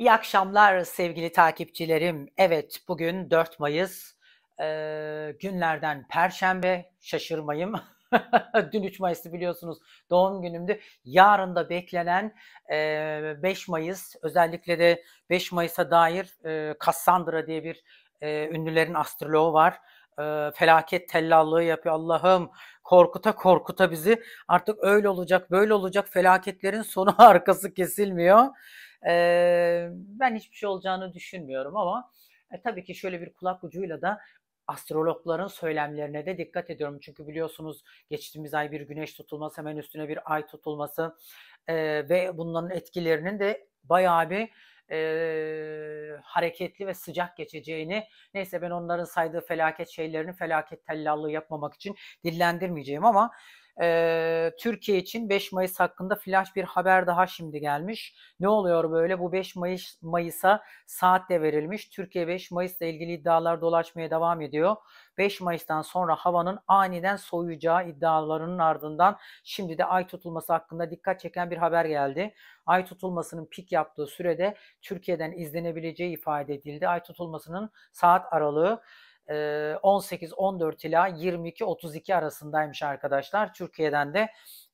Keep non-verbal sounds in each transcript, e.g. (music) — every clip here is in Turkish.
İyi akşamlar sevgili takipçilerim. Evet bugün 4 Mayıs e, günlerden Perşembe şaşırmayım. (laughs) Dün 3 Mayıs'tı biliyorsunuz doğum günümdü. Yarın da beklenen e, 5 Mayıs özellikle de 5 Mayıs'a dair e, Cassandra diye bir e, ünlülerin astroloğu var. E, felaket tellallığı yapıyor Allah'ım korkuta korkuta bizi artık öyle olacak böyle olacak felaketlerin sonu (laughs) arkası kesilmiyor. E, ben hiçbir şey olacağını düşünmüyorum ama e, tabii ki şöyle bir kulak ucuyla da astrologların söylemlerine de dikkat ediyorum. Çünkü biliyorsunuz geçtiğimiz ay bir güneş tutulması hemen üstüne bir ay tutulması e, ve bunların etkilerinin de bayağı bir e, hareketli ve sıcak geçeceğini neyse ben onların saydığı felaket şeylerini felaket tellallığı yapmamak için dillendirmeyeceğim ama Türkiye için 5 Mayıs hakkında flash bir haber daha şimdi gelmiş. Ne oluyor böyle? Bu 5 Mayıs Mayıs'a saat de verilmiş. Türkiye 5 Mayıs'la ilgili iddialar dolaşmaya devam ediyor. 5 Mayıs'tan sonra havanın aniden soğuyacağı iddialarının ardından şimdi de ay tutulması hakkında dikkat çeken bir haber geldi. Ay tutulmasının pik yaptığı sürede Türkiye'den izlenebileceği ifade edildi. Ay tutulmasının saat aralığı 18-14 ila 22-32 arasındaymış arkadaşlar. Türkiye'den de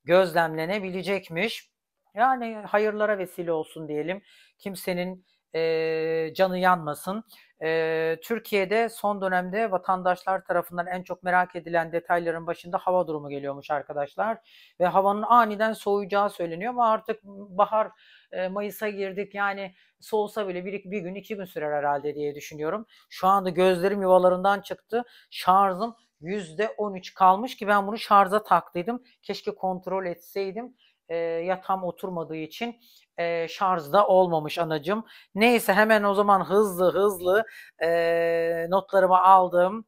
gözlemlenebilecekmiş. Yani hayırlara vesile olsun diyelim. Kimsenin e, canı yanmasın. E, Türkiye'de son dönemde vatandaşlar tarafından en çok merak edilen detayların başında hava durumu geliyormuş arkadaşlar. Ve havanın aniden soğuyacağı söyleniyor ama artık bahar e, Mayıs'a girdik yani soğusa bile bir, bir gün iki gün sürer herhalde diye düşünüyorum. Şu anda gözlerim yuvalarından çıktı. Şarjım %13 kalmış ki ben bunu şarja taktıydım. Keşke kontrol etseydim. E, tam oturmadığı için e, şarjda olmamış anacım. Neyse hemen o zaman hızlı hızlı e, notlarımı aldım.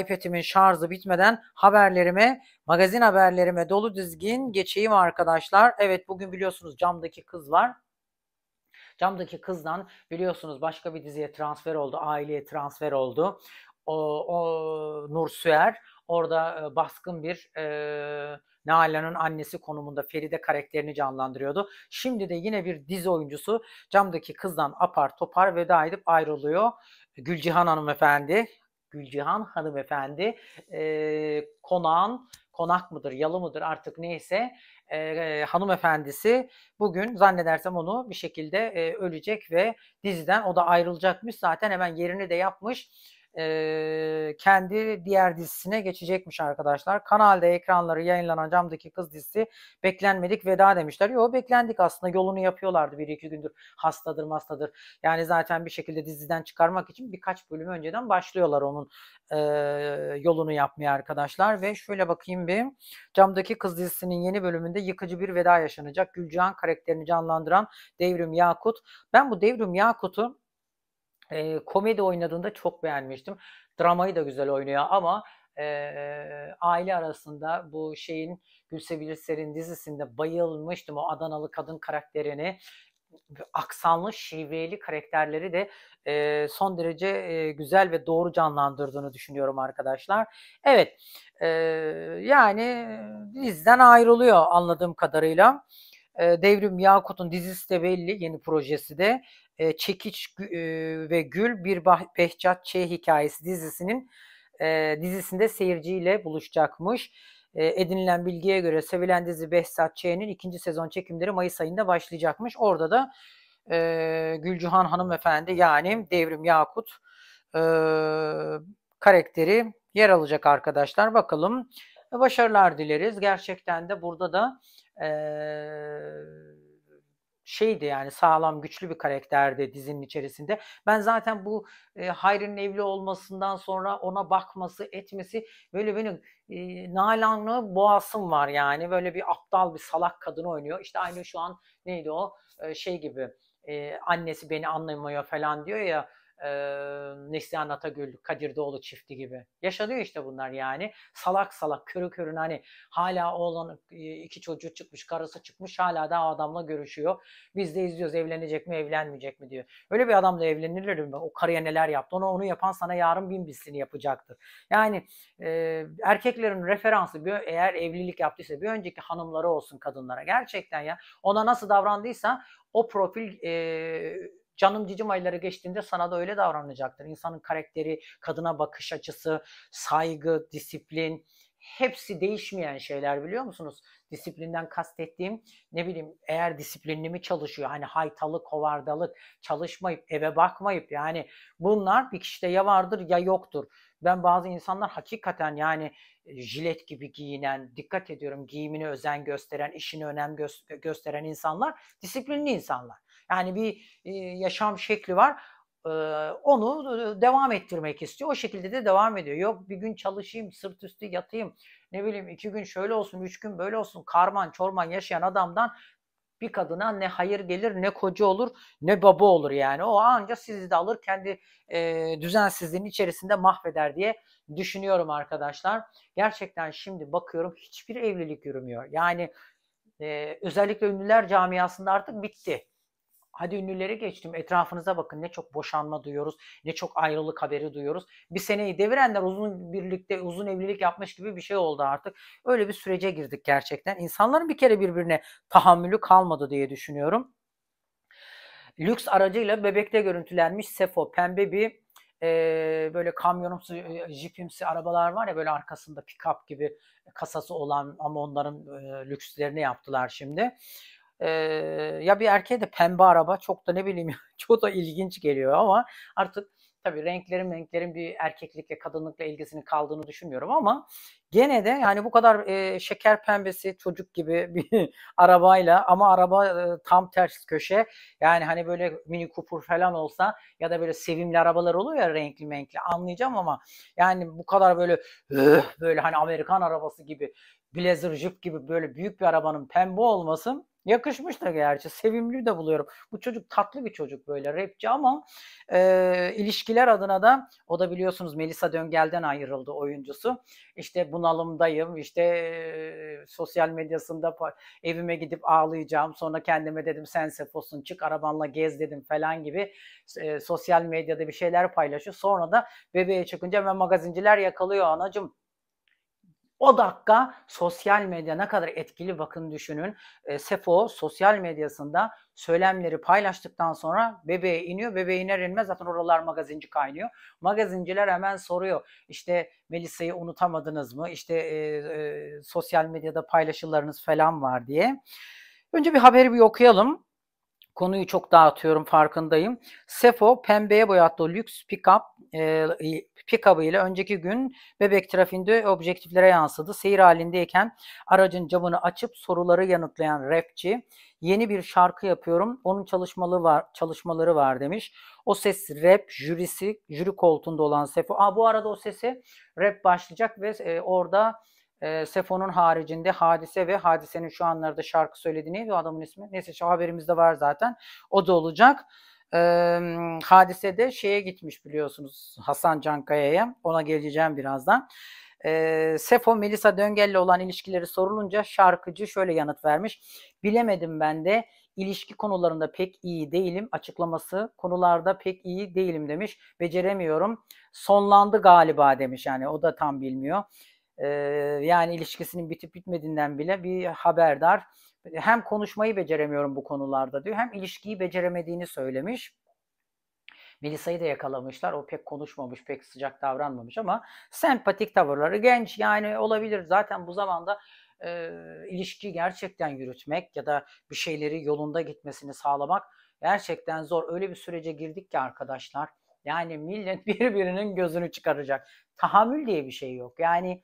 iPad'imin şarjı bitmeden haberlerime, magazin haberlerime dolu dizgin geçeyim arkadaşlar. Evet bugün biliyorsunuz camdaki kız var. Camdaki kızdan biliyorsunuz başka bir diziye transfer oldu, aileye transfer oldu. O, o Nur Süer. Orada e, baskın bir e, Nalan'ın annesi konumunda Feride karakterini canlandırıyordu. Şimdi de yine bir dizi oyuncusu camdaki kızdan apar topar veda edip ayrılıyor. Gülcihan hanımefendi, Gülcihan hanımefendi e, konağın konak mıdır, yalı mıdır artık neyse e, e, hanımefendisi bugün zannedersem onu bir şekilde e, ölecek ve diziden o da ayrılacakmış. Zaten hemen yerini de yapmış e, kendi diğer dizisine geçecekmiş arkadaşlar. Kanalda ekranları yayınlanan Camdaki Kız dizisi beklenmedik veda demişler. Yo beklendik aslında yolunu yapıyorlardı bir iki gündür hastadır mastadır. Yani zaten bir şekilde diziden çıkarmak için birkaç bölüm önceden başlıyorlar onun e, yolunu yapmaya arkadaşlar. Ve şöyle bakayım bir Camdaki Kız dizisinin yeni bölümünde yıkıcı bir veda yaşanacak. Gülcan karakterini canlandıran Devrim Yakut. Ben bu Devrim Yakut'u e, komedi oynadığında çok beğenmiştim. Dramayı da güzel oynuyor ama e, aile arasında bu şeyin Gülse Bilirsel'in dizisinde bayılmıştım. O Adanalı kadın karakterini aksanlı şiveli karakterleri de e, son derece e, güzel ve doğru canlandırdığını düşünüyorum arkadaşlar. Evet e, yani dizden ayrılıyor anladığım kadarıyla. E, Devrim Yakut'un dizisi de belli yeni projesi de e, Çekiç e, ve Gül Bir Behçat Ç Hikayesi dizisinin e, dizisinde seyirciyle buluşacakmış. E, edinilen bilgiye göre sevilen dizi Behzat Ç'nin ikinci sezon çekimleri Mayıs ayında başlayacakmış. Orada da e, Gülcühan hanımefendi yani Devrim Yakut e, karakteri yer alacak arkadaşlar. Bakalım başarılar dileriz. Gerçekten de burada da eee şeydi yani sağlam güçlü bir karakterdi dizinin içerisinde. Ben zaten bu e, Hayri'nin evli olmasından sonra ona bakması etmesi böyle benim e, nalanlı boğasım var yani. Böyle bir aptal bir salak kadını oynuyor. İşte aynı şu an neydi o e, şey gibi e, annesi beni anlamıyor falan diyor ya e, Neslihan Atagül, Kadir Doğulu çifti gibi. Yaşanıyor işte bunlar yani. Salak salak, körü körüne hani hala oğlan e, iki çocuğu çıkmış, karısı çıkmış hala da adamla görüşüyor. Biz de izliyoruz evlenecek mi, evlenmeyecek mi diyor. Öyle bir adamla evlenilir mi? O karıya neler yaptı? Onu, onu yapan sana yarın bin bislini yapacaktır. Yani e, erkeklerin referansı bir, eğer evlilik yaptıysa bir önceki hanımları olsun kadınlara. Gerçekten ya. Ona nasıl davrandıysa o profil e, Canım cicim ayları geçtiğinde sana da öyle davranacaktır. İnsanın karakteri, kadına bakış açısı, saygı, disiplin hepsi değişmeyen şeyler biliyor musunuz? Disiplinden kastettiğim ne bileyim eğer disiplinli mi çalışıyor hani haytalık, kovardalık, çalışmayıp eve bakmayıp yani bunlar bir kişide ya vardır ya yoktur. Ben bazı insanlar hakikaten yani e, jilet gibi giyinen, dikkat ediyorum giyimine özen gösteren, işine önem gö- gösteren insanlar disiplinli insanlar. Yani bir e, yaşam şekli var. E, onu e, devam ettirmek istiyor. O şekilde de devam ediyor. Yok bir gün çalışayım, sırt üstü yatayım. Ne bileyim iki gün şöyle olsun, üç gün böyle olsun. Karman çorman yaşayan adamdan bir kadına ne hayır gelir ne koca olur ne baba olur yani. O anca sizi de alır kendi e, düzensizliğin içerisinde mahveder diye düşünüyorum arkadaşlar. Gerçekten şimdi bakıyorum hiçbir evlilik yürümüyor. Yani e, özellikle ünlüler camiasında artık bitti. Hadi ünlülere geçtim. Etrafınıza bakın. Ne çok boşanma duyuyoruz. Ne çok ayrılık haberi duyuyoruz. Bir seneyi devirenler uzun birlikte uzun evlilik yapmış gibi bir şey oldu artık. Öyle bir sürece girdik gerçekten. İnsanların bir kere birbirine tahammülü kalmadı diye düşünüyorum. Lüks aracıyla bebekte görüntülenmiş Sefo pembe bir e, böyle kamyonumsu, e, jipimsi arabalar var ya böyle arkasında pick-up gibi kasası olan ama onların e, lükslerini yaptılar şimdi e, ya bir erkeğe de pembe araba çok da ne bileyim (laughs) çok da ilginç geliyor ama artık tabii renklerin renklerin bir erkeklikle kadınlıkla ilgisinin kaldığını düşünmüyorum ama gene de yani bu kadar e, şeker pembesi çocuk gibi (laughs) bir arabayla ama araba e, tam ters köşe yani hani böyle mini kupur falan olsa ya da böyle sevimli arabalar oluyor ya renkli renkli anlayacağım ama yani bu kadar böyle böyle hani Amerikan arabası gibi blazer jip gibi böyle büyük bir arabanın pembe olması Yakışmış da gerçi. Sevimli de buluyorum. Bu çocuk tatlı bir çocuk böyle rapçi ama e, ilişkiler adına da o da biliyorsunuz Melisa Döngel'den ayrıldı oyuncusu. İşte bunalımdayım. işte e, sosyal medyasında evime gidip ağlayacağım. Sonra kendime dedim sen sefosun çık arabanla gez dedim falan gibi e, sosyal medyada bir şeyler paylaşıyor. Sonra da bebeğe çıkınca ve magazinciler yakalıyor anacım o dakika sosyal medya ne kadar etkili bakın düşünün. E, Sefo sosyal medyasında söylemleri paylaştıktan sonra bebeğe iniyor. Bebeğe iner inmez zaten oralar magazinci kaynıyor. Magazinciler hemen soruyor. İşte Melisa'yı unutamadınız mı? İşte e, e, sosyal medyada paylaşılarınız falan var diye. Önce bir haberi bir okuyalım konuyu çok dağıtıyorum farkındayım. Sefo pembeye boyattı lüks pick-up e, pick-up'ı ile önceki gün bebek trafiğinde objektiflere yansıdı. Seyir halindeyken aracın camını açıp soruları yanıtlayan rapçi yeni bir şarkı yapıyorum. Onun çalışmaları var, çalışmaları var demiş. O ses rap jürisi, jüri koltuğunda olan Sefo. Aa, bu arada o sesi rap başlayacak ve e, orada e, ee, Sefo'nun haricinde Hadise ve Hadise'nin şu anlarda şarkı söylediğini ve adamın ismi neyse şu haberimizde var zaten o da olacak. E, hadise de şeye gitmiş biliyorsunuz Hasan Cankaya'ya ona geleceğim birazdan. E, Sefo Melisa Döngel'le olan ilişkileri sorulunca şarkıcı şöyle yanıt vermiş. Bilemedim ben de ilişki konularında pek iyi değilim. Açıklaması konularda pek iyi değilim demiş. Beceremiyorum. Sonlandı galiba demiş yani o da tam bilmiyor yani ilişkisinin bitip bitmediğinden bile bir haberdar. Hem konuşmayı beceremiyorum bu konularda diyor hem ilişkiyi beceremediğini söylemiş. Melisa'yı da yakalamışlar. O pek konuşmamış, pek sıcak davranmamış ama sempatik tavırları genç yani olabilir. Zaten bu zamanda e, ilişki gerçekten yürütmek ya da bir şeyleri yolunda gitmesini sağlamak gerçekten zor. Öyle bir sürece girdik ki arkadaşlar yani millet (laughs) birbirinin gözünü çıkaracak. Tahammül diye bir şey yok. Yani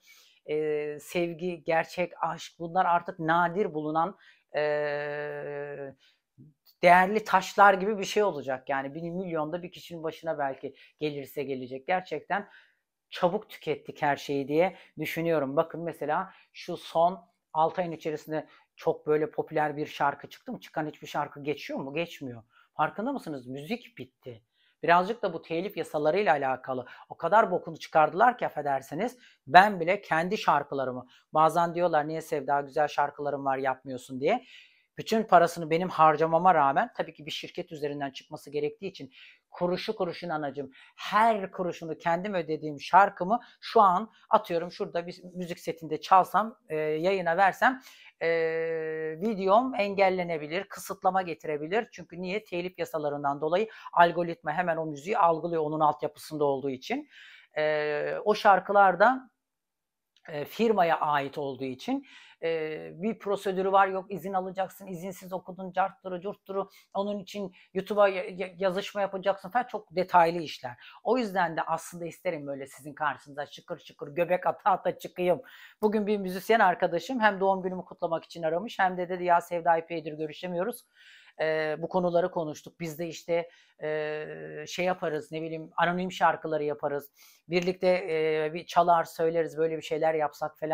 e, sevgi, gerçek, aşk bunlar artık nadir bulunan e, değerli taşlar gibi bir şey olacak. Yani bir milyonda bir kişinin başına belki gelirse gelecek. Gerçekten çabuk tükettik her şeyi diye düşünüyorum. Bakın mesela şu son 6 ayın içerisinde çok böyle popüler bir şarkı çıktı mı? Çıkan hiçbir şarkı geçiyor mu? Geçmiyor. Farkında mısınız? Müzik bitti. Birazcık da bu telif yasalarıyla alakalı. O kadar bokunu çıkardılar ki affedersiniz. Ben bile kendi şarkılarımı bazen diyorlar niye Sevda güzel şarkılarım var yapmıyorsun diye bütün parasını benim harcamama rağmen tabii ki bir şirket üzerinden çıkması gerektiği için kuruşu kuruşun anacım. Her kuruşunu kendim ödediğim şarkımı şu an atıyorum şurada bir müzik setinde çalsam, e, yayına versem e, videom engellenebilir, kısıtlama getirebilir. Çünkü niye? Telif yasalarından dolayı algoritma hemen o müziği algılıyor onun altyapısında olduğu için. E, o şarkılarda e, firmaya ait olduğu için e, bir prosedürü var yok izin alacaksın izinsiz okudun carttırı curtturu onun için YouTube'a yazışma yapacaksın falan çok detaylı işler. O yüzden de aslında isterim böyle sizin karşınıza şıkır şıkır göbek ata ata çıkayım. Bugün bir müzisyen arkadaşım hem doğum günümü kutlamak için aramış hem de dedi ya Sevda İpeydir görüşemiyoruz e, bu konuları konuştuk. Biz de işte e, şey yaparız ne bileyim anonim şarkıları yaparız. Birlikte e, bir çalar söyleriz böyle bir şeyler yapsak falan.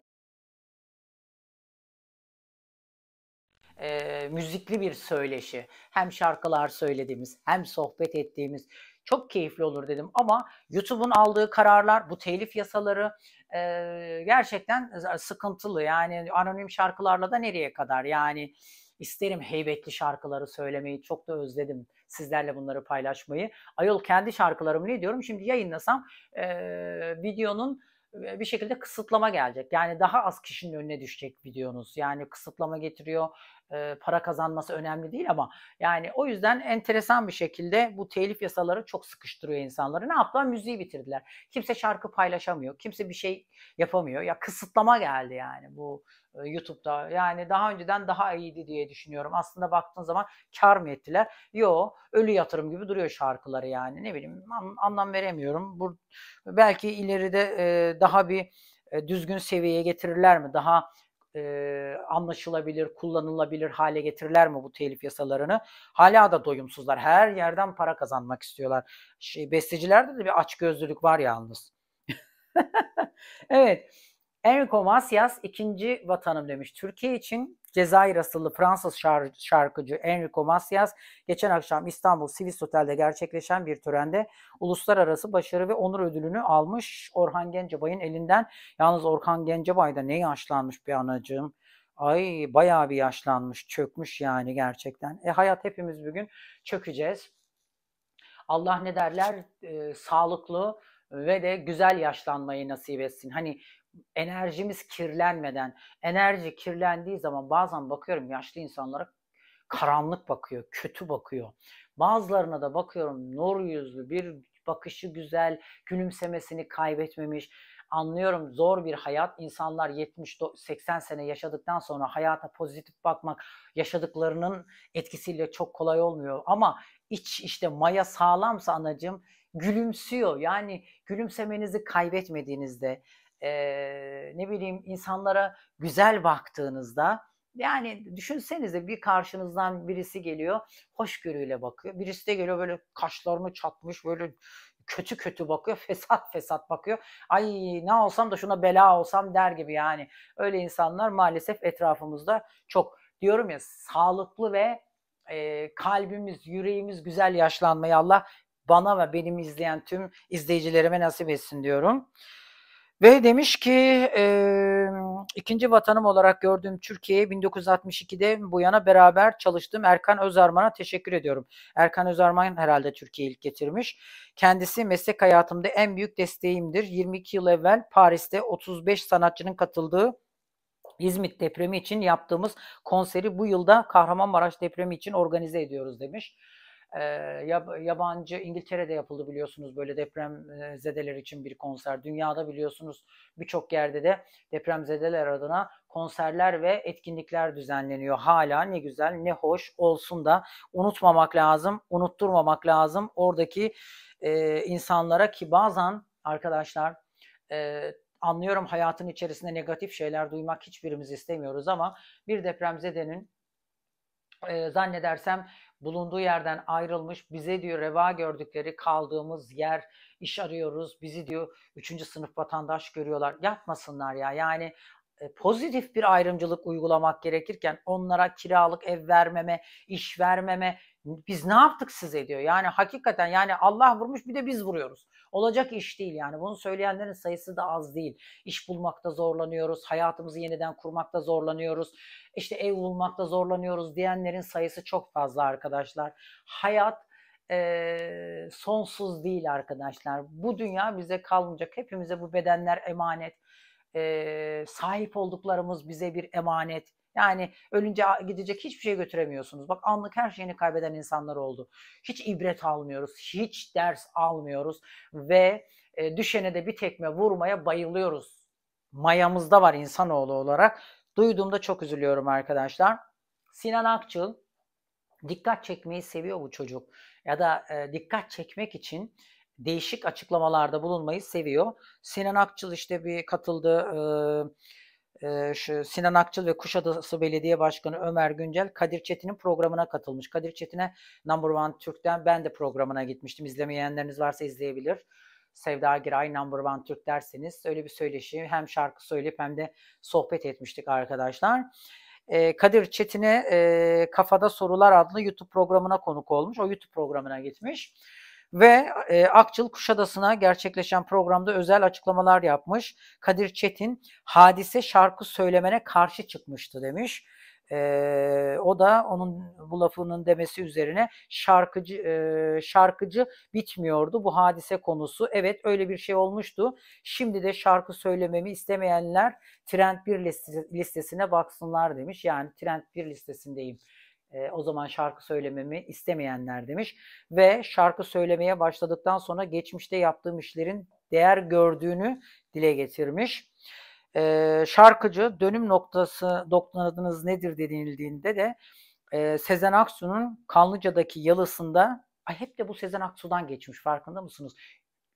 e, müzikli bir söyleşi. Hem şarkılar söylediğimiz hem sohbet ettiğimiz çok keyifli olur dedim. Ama YouTube'un aldığı kararlar bu telif yasaları e, gerçekten sıkıntılı. Yani anonim şarkılarla da nereye kadar yani İsterim heybetli şarkıları söylemeyi. Çok da özledim sizlerle bunları paylaşmayı. Ayol kendi şarkılarımı ne diyorum? Şimdi yayınlasam e, videonun bir şekilde kısıtlama gelecek. Yani daha az kişinin önüne düşecek videonuz. Yani kısıtlama getiriyor e, para kazanması önemli değil ama yani o yüzden enteresan bir şekilde bu telif yasaları çok sıkıştırıyor insanları. Ne yaptılar? Müziği bitirdiler. Kimse şarkı paylaşamıyor. Kimse bir şey yapamıyor. Ya kısıtlama geldi yani bu e, YouTube'da. Yani daha önceden daha iyiydi diye düşünüyorum. Aslında baktığın zaman kar mı ettiler? Yo, ölü yatırım gibi duruyor şarkıları yani. Ne bileyim anlam veremiyorum. Bu belki ileride e, daha bir düzgün seviyeye getirirler mi? Daha e, anlaşılabilir, kullanılabilir hale getirirler mi bu telif yasalarını? Hala da doyumsuzlar. Her yerden para kazanmak istiyorlar. Şey, bestecilerde de bir açgözlülük var yalnız. (laughs) evet. Enrico Masias ikinci vatanım demiş. Türkiye için Cezayir asıllı Fransız şar- şarkıcı Enrico Macias geçen akşam İstanbul Sivis Otel'de gerçekleşen bir törende uluslararası başarı ve onur ödülünü almış Orhan Gencebay'ın elinden. Yalnız Orhan Gencebay da ne yaşlanmış bir anacığım. Ay bayağı bir yaşlanmış, çökmüş yani gerçekten. E hayat hepimiz bugün çökeceğiz. Allah ne derler? E, sağlıklı, ve de güzel yaşlanmayı nasip etsin. Hani enerjimiz kirlenmeden, enerji kirlendiği zaman bazen bakıyorum yaşlı insanlara karanlık bakıyor, kötü bakıyor. Bazılarına da bakıyorum nur yüzlü, bir bakışı güzel, gülümsemesini kaybetmemiş. Anlıyorum zor bir hayat. İnsanlar 70-80 sene yaşadıktan sonra hayata pozitif bakmak yaşadıklarının etkisiyle çok kolay olmuyor. Ama iç işte maya sağlamsa anacım gülümsüyor. Yani gülümsemenizi kaybetmediğinizde, e, ne bileyim insanlara güzel baktığınızda yani düşünsenize bir karşınızdan birisi geliyor hoşgörüyle bakıyor. Birisi de geliyor böyle kaşlarını çatmış böyle kötü kötü bakıyor. (laughs) Fesat fesat bakıyor. Ay ne olsam da şuna bela olsam der gibi yani. Öyle insanlar maalesef etrafımızda çok. Diyorum ya sağlıklı ve e, kalbimiz, yüreğimiz güzel yaşlanmayı Allah bana ve benim izleyen tüm izleyicilerime nasip etsin diyorum. Ve demiş ki e, ikinci vatanım olarak gördüğüm Türkiye'ye 1962'de bu yana beraber çalıştığım Erkan Özarman'a teşekkür ediyorum. Erkan Özarman herhalde Türkiye'yi ilk getirmiş. Kendisi meslek hayatımda en büyük desteğimdir. 22 yıl evvel Paris'te 35 sanatçının katıldığı İzmit depremi için yaptığımız konseri bu yılda Kahramanmaraş depremi için organize ediyoruz demiş yabancı İngiltere'de yapıldı biliyorsunuz böyle deprem zedeler için bir konser. Dünyada biliyorsunuz birçok yerde de deprem zedeler adına konserler ve etkinlikler düzenleniyor. Hala ne güzel ne hoş olsun da unutmamak lazım, unutturmamak lazım. Oradaki e, insanlara ki bazen arkadaşlar e, anlıyorum hayatın içerisinde negatif şeyler duymak hiçbirimiz istemiyoruz ama bir depremzedenin e, zannedersem bulunduğu yerden ayrılmış, bize diyor reva gördükleri kaldığımız yer, iş arıyoruz, bizi diyor üçüncü sınıf vatandaş görüyorlar. Yapmasınlar ya yani e, pozitif bir ayrımcılık uygulamak gerekirken onlara kiralık ev vermeme, iş vermeme, biz ne yaptık size diyor. Yani hakikaten yani Allah vurmuş bir de biz vuruyoruz. Olacak iş değil yani. Bunu söyleyenlerin sayısı da az değil. İş bulmakta zorlanıyoruz, hayatımızı yeniden kurmakta zorlanıyoruz, işte ev bulmakta zorlanıyoruz diyenlerin sayısı çok fazla arkadaşlar. Hayat e, sonsuz değil arkadaşlar. Bu dünya bize kalmayacak. Hepimize bu bedenler emanet. E, sahip olduklarımız bize bir emanet. Yani ölünce gidecek hiçbir şey götüremiyorsunuz. Bak anlık her şeyini kaybeden insanlar oldu. Hiç ibret almıyoruz, hiç ders almıyoruz ve e, düşene de bir tekme vurmaya bayılıyoruz. Mayamızda var insanoğlu olarak. Duyduğumda çok üzülüyorum arkadaşlar. Sinan Akçıl dikkat çekmeyi seviyor bu çocuk ya da e, dikkat çekmek için değişik açıklamalarda bulunmayı seviyor. Sinan Akçıl işte bir katıldı e, e, şu Sinan Akçıl ve Kuşadası Belediye Başkanı Ömer Güncel Kadir Çetin'in programına katılmış. Kadir Çetin'e Number One Türk'ten ben de programına gitmiştim. İzlemeyenleriniz varsa izleyebilir. Sevda Giray Number One Türk derseniz öyle bir söyleşi hem şarkı söyleyip hem de sohbet etmiştik arkadaşlar. E, Kadir Çetin'e e, Kafada Sorular adlı YouTube programına konuk olmuş. O YouTube programına gitmiş. Ve e, Akçıl Kuşadası'na gerçekleşen programda özel açıklamalar yapmış. Kadir Çetin hadise şarkı söylemene karşı çıkmıştı demiş. E, o da onun bu lafının demesi üzerine şarkıcı e, şarkıcı bitmiyordu bu hadise konusu. Evet öyle bir şey olmuştu. Şimdi de şarkı söylememi istemeyenler Trend 1 listesine baksınlar demiş. Yani Trend 1 listesindeyim e, o zaman şarkı söylememi istemeyenler demiş. Ve şarkı söylemeye başladıktan sonra geçmişte yaptığım işlerin değer gördüğünü dile getirmiş. E, şarkıcı dönüm noktası doktoranız nedir denildiğinde de e, Sezen Aksu'nun Kanlıca'daki yalısında ay hep de bu Sezen Aksu'dan geçmiş farkında mısınız?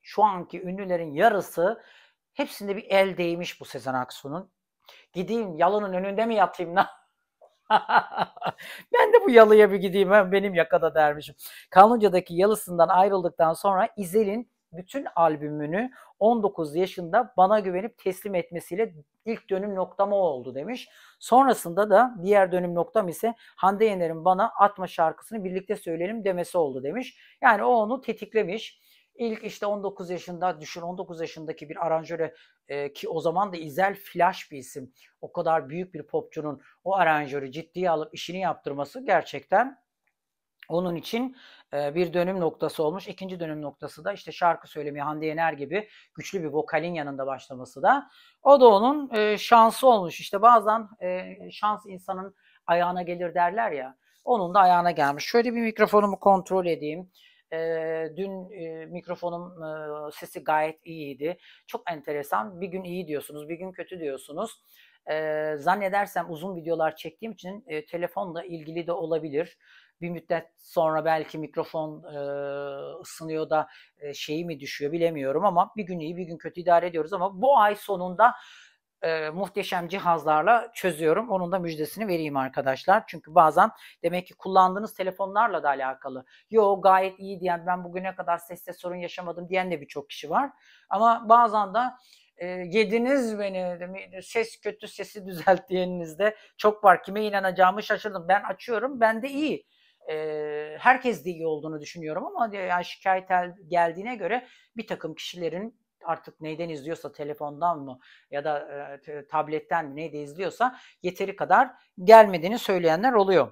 Şu anki ünlülerin yarısı hepsinde bir el değmiş bu Sezen Aksu'nun. Gideyim yalının önünde mi yatayım lan? (laughs) (laughs) ben de bu yalıya bir gideyim ben benim yakada dermişim. Kanuncadaki yalısından ayrıldıktan sonra İzel'in bütün albümünü 19 yaşında bana güvenip teslim etmesiyle ilk dönüm noktam o oldu demiş. Sonrasında da diğer dönüm noktam ise Hande Yener'in bana Atma şarkısını birlikte söyleyelim demesi oldu demiş. Yani o onu tetiklemiş. İlk işte 19 yaşında düşün 19 yaşındaki bir aranjöre e, ki o zaman da İzel Flash bir isim. O kadar büyük bir popçunun o aranjörü ciddiye alıp işini yaptırması gerçekten onun için e, bir dönüm noktası olmuş. İkinci dönüm noktası da işte şarkı söylemi Hande Yener gibi güçlü bir vokalin yanında başlaması da. O da onun e, şansı olmuş. İşte bazen e, şans insanın ayağına gelir derler ya. Onun da ayağına gelmiş. Şöyle bir mikrofonumu kontrol edeyim. E, dün e, mikrofonum e, sesi gayet iyiydi. Çok enteresan. Bir gün iyi diyorsunuz, bir gün kötü diyorsunuz. E, zannedersem uzun videolar çektiğim için e, telefonla ilgili de olabilir. Bir müddet sonra belki mikrofon e, ısınıyor da e, şeyi mi düşüyor bilemiyorum ama bir gün iyi bir gün kötü idare ediyoruz ama bu ay sonunda e, muhteşem cihazlarla çözüyorum. Onun da müjdesini vereyim arkadaşlar. Çünkü bazen demek ki kullandığınız telefonlarla da alakalı. Yo gayet iyi diyen ben bugüne kadar seste sorun yaşamadım diyen de birçok kişi var. Ama bazen de e, yediniz beni ses kötü sesi düzelt diyeninizde çok var. Kime inanacağımı şaşırdım. Ben açıyorum ben de iyi e, herkes de iyi olduğunu düşünüyorum ama yani şikayet geldiğine göre bir takım kişilerin artık neyden izliyorsa telefondan mı ya da e, tabletten mi neyde izliyorsa yeteri kadar gelmediğini söyleyenler oluyor.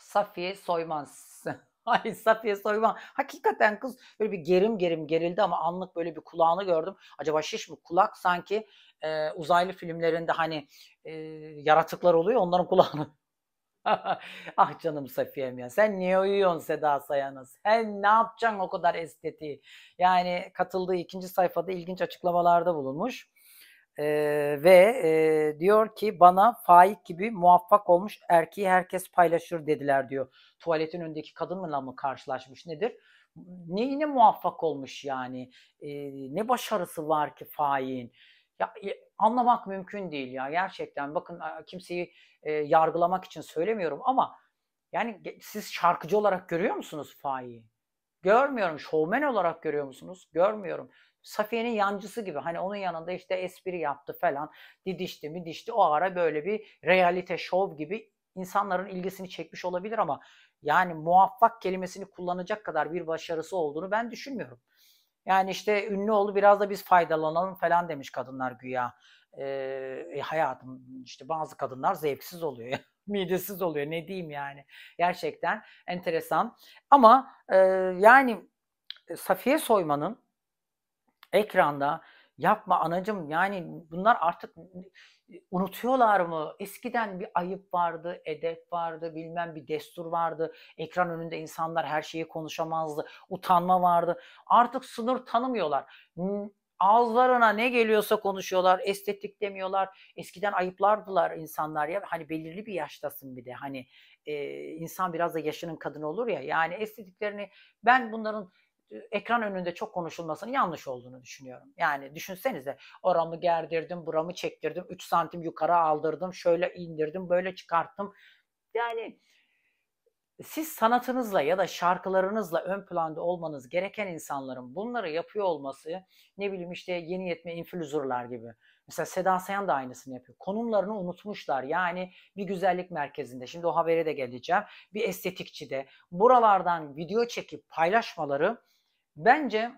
Safiye Soyman (laughs) Ay Safiye Soyman. Hakikaten kız böyle bir gerim gerim gerildi ama anlık böyle bir kulağını gördüm. Acaba şiş mi? Kulak sanki e, uzaylı filmlerinde hani e, yaratıklar oluyor onların (laughs) kulağını (laughs) ah canım Safiye'm ya. Sen niye uyuyorsun Seda sayanız Sen ne yapacaksın o kadar estetiği? Yani katıldığı ikinci sayfada ilginç açıklamalarda bulunmuş. Ee, ve e, diyor ki bana Faik gibi muvaffak olmuş erkeği herkes paylaşır dediler diyor. Tuvaletin önündeki kadınla mı karşılaşmış nedir? ne muvaffak olmuş yani? Ee, ne başarısı var ki Faik'in? Ya anlamak mümkün değil ya gerçekten. Bakın kimseyi e, yargılamak için söylemiyorum ama yani siz şarkıcı olarak görüyor musunuz Faik'i? Görmüyorum. Şovmen olarak görüyor musunuz? Görmüyorum. Safiye'nin yancısı gibi. Hani onun yanında işte espri yaptı falan. Didişti mi dişti. O ara böyle bir realite şov gibi insanların ilgisini çekmiş olabilir ama yani muvaffak kelimesini kullanacak kadar bir başarısı olduğunu ben düşünmüyorum. Yani işte ünlü oldu biraz da biz faydalanalım falan demiş kadınlar güya. Ee, e, hayatım işte bazı kadınlar zevksiz oluyor. (laughs) Midesiz oluyor ne diyeyim yani. Gerçekten enteresan. Ama e, yani e, Safiye Soyman'ın ekranda Yapma anacım yani bunlar artık unutuyorlar mı? Eskiden bir ayıp vardı, edep vardı, bilmem bir destur vardı. Ekran önünde insanlar her şeyi konuşamazdı, utanma vardı. Artık sınır tanımıyorlar. Ağızlarına ne geliyorsa konuşuyorlar, estetik demiyorlar. Eskiden ayıplardılar insanlar ya. Hani belirli bir yaştasın bir de. Hani e, insan biraz da yaşının kadını olur ya. Yani estetiklerini ben bunların ekran önünde çok konuşulmasının yanlış olduğunu düşünüyorum. Yani düşünsenize oramı gerdirdim, buramı çektirdim, 3 santim yukarı aldırdım, şöyle indirdim, böyle çıkarttım. Yani siz sanatınızla ya da şarkılarınızla ön planda olmanız gereken insanların bunları yapıyor olması ne bileyim işte yeni yetme influencerlar gibi. Mesela Seda Sayan da aynısını yapıyor. Konumlarını unutmuşlar. Yani bir güzellik merkezinde şimdi o habere de geleceğim. Bir estetikçi de buralardan video çekip paylaşmaları Bence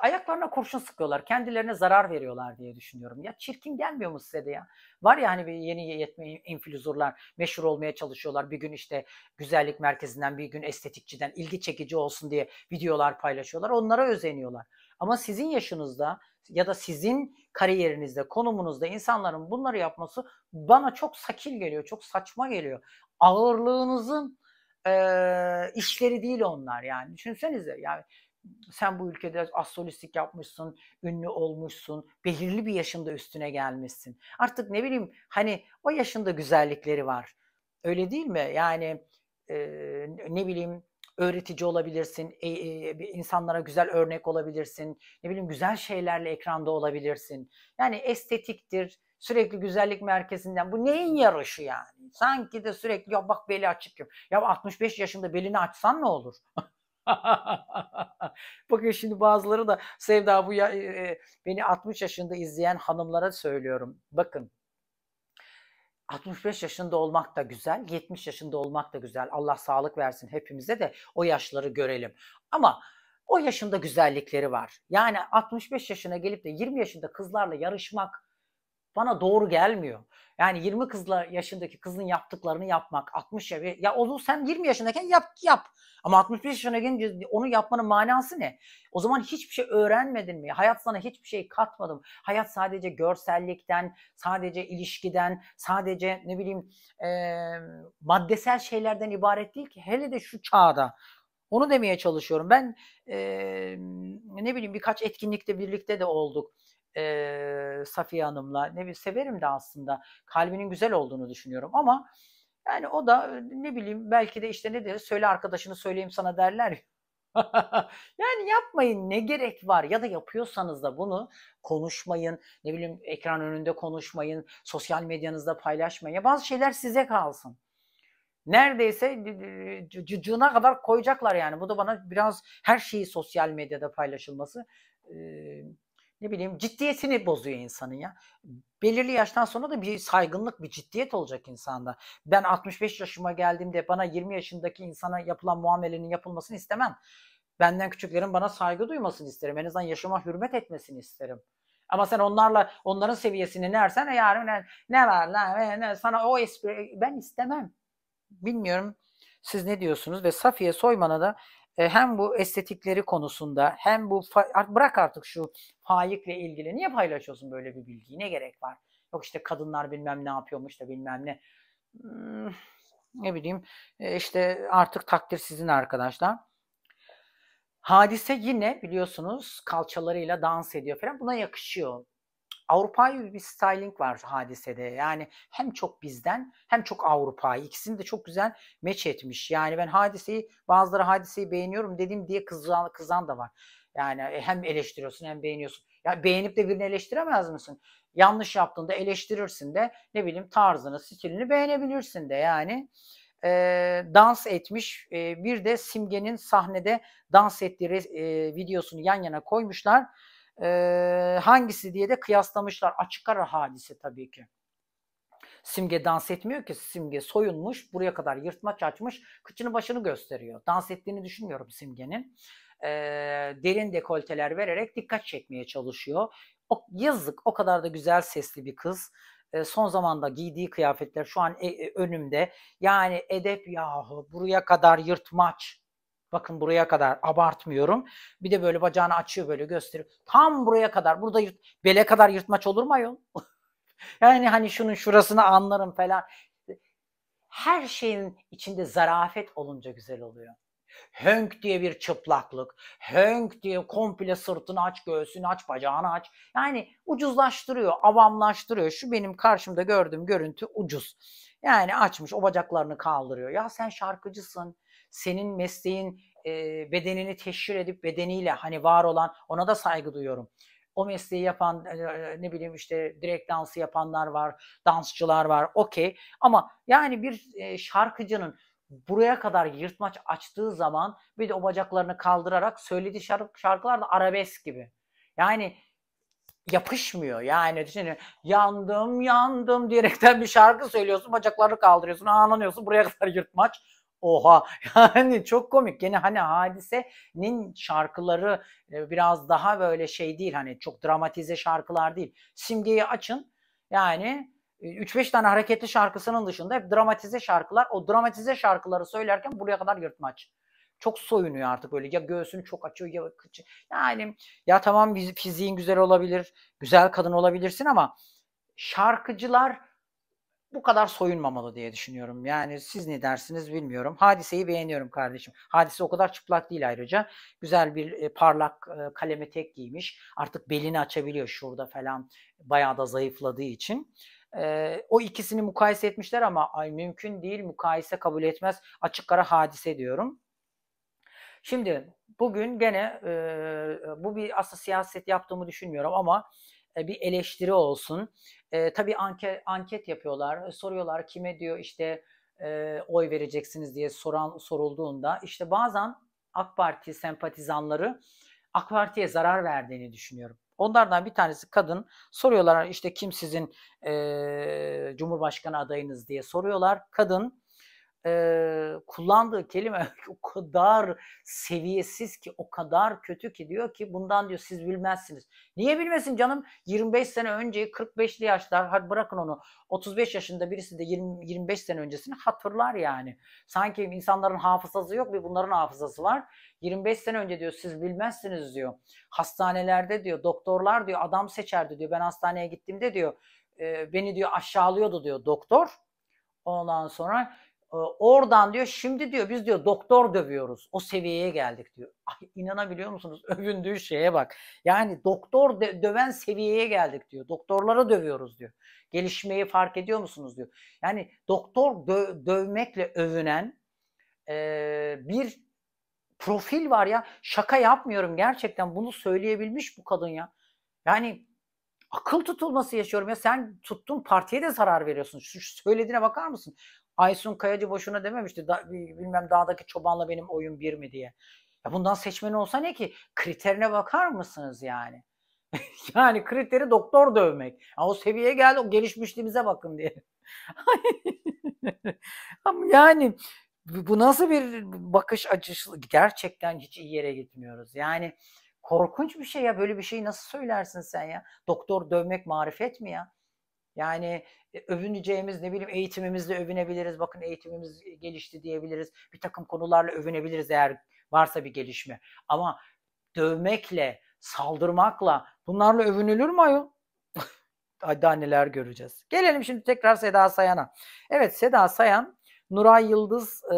ayaklarına kurşun sıkıyorlar. Kendilerine zarar veriyorlar diye düşünüyorum. Ya çirkin gelmiyor mu size de ya? Var ya hani yeni yetme inflüzurlar meşhur olmaya çalışıyorlar. Bir gün işte güzellik merkezinden bir gün estetikçiden ilgi çekici olsun diye videolar paylaşıyorlar. Onlara özeniyorlar. Ama sizin yaşınızda ya da sizin kariyerinizde, konumunuzda insanların bunları yapması bana çok sakil geliyor, çok saçma geliyor. Ağırlığınızın e, işleri değil onlar yani. Düşünsenize yani sen bu ülkede astrolojik yapmışsın, ünlü olmuşsun, belirli bir yaşında üstüne gelmişsin. Artık ne bileyim hani o yaşında güzellikleri var. Öyle değil mi? Yani e, ne bileyim öğretici olabilirsin, e, e, insanlara güzel örnek olabilirsin, ne bileyim güzel şeylerle ekranda olabilirsin. Yani estetiktir, Sürekli güzellik merkezinden. Bu neyin yarışı yani? Sanki de sürekli ya bak beli açık yok. Ya 65 yaşında belini açsan ne olur? (laughs) Bakın şimdi bazıları da Sevda bu ya, e, e beni 60 yaşında izleyen hanımlara söylüyorum. Bakın 65 yaşında olmak da güzel, 70 yaşında olmak da güzel. Allah sağlık versin hepimize de o yaşları görelim. Ama o yaşında güzellikleri var. Yani 65 yaşına gelip de 20 yaşında kızlarla yarışmak bana doğru gelmiyor. Yani 20 kızla yaşındaki kızın yaptıklarını yapmak 60 ya ya onu sen 20 yaşındayken yap yap. Ama 65 yaşına gelince onu yapmanın manası ne? O zaman hiçbir şey öğrenmedin mi? Hayat sana hiçbir şey katmadım. Hayat sadece görsellikten, sadece ilişkiden, sadece ne bileyim e, maddesel şeylerden ibaret değil ki. Hele de şu çağda. Onu demeye çalışıyorum. Ben e, ne bileyim birkaç etkinlikte birlikte de olduk e, Safiye Hanım'la. Ne bileyim severim de aslında. Kalbinin güzel olduğunu düşünüyorum ama yani o da ne bileyim belki de işte ne diyor söyle arkadaşını söyleyeyim sana derler (laughs) yani yapmayın ne gerek var ya da yapıyorsanız da bunu konuşmayın ne bileyim ekran önünde konuşmayın sosyal medyanızda paylaşmayın ya bazı şeyler size kalsın neredeyse cücüğüne kadar koyacaklar yani bu da bana biraz her şeyi sosyal medyada paylaşılması ne bileyim ciddiyetini bozuyor insanın ya. Belirli yaştan sonra da bir saygınlık, bir ciddiyet olacak insanda. Ben 65 yaşıma geldiğimde bana 20 yaşındaki insana yapılan muamelenin yapılmasını istemem. Benden küçüklerin bana saygı duymasını isterim. En azından yaşıma hürmet etmesini isterim. Ama sen onlarla onların seviyesini ne e yarın ne, ne var lan e, ne, sana o espri e, ben istemem. Bilmiyorum siz ne diyorsunuz ve Safiye Soyman'a da hem bu estetikleri konusunda hem bu bırak artık şu faikle ilgili niye paylaşıyorsun böyle bir bilgiyi ne gerek var? Yok işte kadınlar bilmem ne yapıyormuş da bilmem ne. Hmm, ne bileyim işte artık takdir sizin arkadaşlar. Hadise yine biliyorsunuz kalçalarıyla dans ediyor falan. Buna yakışıyor. Avrupa'yı bir styling var hadisede. Yani hem çok bizden hem çok Avrupa'yı. İkisini de çok güzel meç etmiş. Yani ben hadiseyi bazıları hadiseyi beğeniyorum dediğim diye kızan, kızan da var. Yani e, hem eleştiriyorsun hem beğeniyorsun. Ya beğenip de birini eleştiremez misin? Yanlış yaptığında eleştirirsin de ne bileyim tarzını, stilini beğenebilirsin de yani e, dans etmiş. E, bir de Simge'nin sahnede dans ettiği e, videosunu yan yana koymuşlar e, hangisi diye de kıyaslamışlar. Açık ara hadise tabii ki. Simge dans etmiyor ki. Simge soyunmuş, buraya kadar yırtmaç açmış, kıçını başını gösteriyor. Dans ettiğini düşünmüyorum Simge'nin. E, derin dekolteler vererek dikkat çekmeye çalışıyor. O, yazık o kadar da güzel sesli bir kız. E, son zamanda giydiği kıyafetler şu an e, e, önümde. Yani edep yahu buraya kadar yırtmaç Bakın buraya kadar abartmıyorum. Bir de böyle bacağını açıyor böyle gösteriyor. Tam buraya kadar. Burada yırt, bele kadar yırtmaç olur mu ayol? (laughs) yani hani şunun şurasını anlarım falan. Her şeyin içinde zarafet olunca güzel oluyor. Hönk diye bir çıplaklık, hönk diye komple sırtını aç, göğsünü aç, bacağını aç. Yani ucuzlaştırıyor, avamlaştırıyor. Şu benim karşımda gördüğüm görüntü ucuz. Yani açmış, o bacaklarını kaldırıyor. Ya sen şarkıcısın, senin mesleğin e, bedenini teşhir edip bedeniyle hani var olan ona da saygı duyuyorum. O mesleği yapan e, ne bileyim işte direkt dansı yapanlar var, dansçılar var okey. Ama yani bir e, şarkıcının buraya kadar yırtmaç açtığı zaman bir de o bacaklarını kaldırarak söylediği şark şarkılar da arabesk gibi. Yani yapışmıyor. Yani düşünün yandım yandım diyerekten bir şarkı söylüyorsun. Bacaklarını kaldırıyorsun. Ağlanıyorsun. Buraya kadar yırtmaç oha (laughs) yani çok komik. Gene hani hadisenin şarkıları e, biraz daha böyle şey değil hani çok dramatize şarkılar değil. Simgeyi açın yani 3-5 e, tane hareketli şarkısının dışında hep dramatize şarkılar. O dramatize şarkıları söylerken buraya kadar yırtmaç. Çok soyunuyor artık böyle. Ya göğsünü çok açıyor ya kıçı. Yani ya tamam fiziğin güzel olabilir, güzel kadın olabilirsin ama şarkıcılar bu kadar soyunmamalı diye düşünüyorum. Yani siz ne dersiniz bilmiyorum. Hadiseyi beğeniyorum kardeşim. Hadise o kadar çıplak değil ayrıca. Güzel bir e, parlak e, kaleme tek giymiş. Artık belini açabiliyor şurada falan. Bayağı da zayıfladığı için. E, o ikisini mukayese etmişler ama ay, mümkün değil mukayese kabul etmez. Açık ara hadise diyorum. Şimdi bugün gene e, e, bu bir asıl siyaset yaptığımı düşünmüyorum ama e, bir eleştiri olsun. E, tabii anket, anket yapıyorlar, e, soruyorlar kime diyor işte e, oy vereceksiniz diye soran sorulduğunda işte bazen AK Parti sempatizanları AK Parti'ye zarar verdiğini düşünüyorum. Onlardan bir tanesi kadın soruyorlar işte kim sizin e, Cumhurbaşkanı adayınız diye soruyorlar. Kadın e, kullandığı kelime (laughs) o kadar seviyesiz ki, o kadar kötü ki diyor ki bundan diyor siz bilmezsiniz. Niye bilmesin canım? 25 sene önce 45'li yaşlar, hadi bırakın onu 35 yaşında birisi de 20, 25 sene öncesini hatırlar yani. Sanki insanların hafızası yok bir bunların hafızası var. 25 sene önce diyor siz bilmezsiniz diyor. Hastanelerde diyor doktorlar diyor adam seçerdi diyor. Ben hastaneye gittiğimde diyor e, beni diyor aşağılıyordu diyor doktor. Ondan sonra ee, oradan diyor şimdi diyor biz diyor doktor dövüyoruz. O seviyeye geldik diyor. Ay, inanabiliyor musunuz? (laughs) Övündüğü şeye bak. Yani doktor de, döven seviyeye geldik diyor. Doktorlara dövüyoruz diyor. Gelişmeyi fark ediyor musunuz diyor. Yani doktor dö, dövmekle övünen e, bir profil var ya. Şaka yapmıyorum gerçekten bunu söyleyebilmiş bu kadın ya. Yani akıl tutulması yaşıyorum ya sen tuttun partiye de zarar veriyorsun. Şu söylediğine bakar mısın? Aysun Kayacı boşuna dememişti da, bilmem dağdaki çobanla benim oyun bir mi diye. Ya bundan seçmen olsa ne ki? Kriterine bakar mısınız yani? (laughs) yani kriteri doktor dövmek. Ya o seviyeye geldi o gelişmişliğimize bakın diye. (laughs) yani bu nasıl bir bakış açısı gerçekten hiç iyi yere gitmiyoruz. Yani korkunç bir şey ya böyle bir şeyi nasıl söylersin sen ya? Doktor dövmek marifet mi ya? Yani e, övüneceğimiz ne bileyim eğitimimizle övünebiliriz. Bakın eğitimimiz e, gelişti diyebiliriz. Bir takım konularla övünebiliriz eğer varsa bir gelişme. Ama dövmekle, saldırmakla bunlarla övünülür mü ayol? (laughs) Daha neler göreceğiz. Gelelim şimdi tekrar Seda Sayan'a. Evet Seda Sayan Nuray Yıldız e,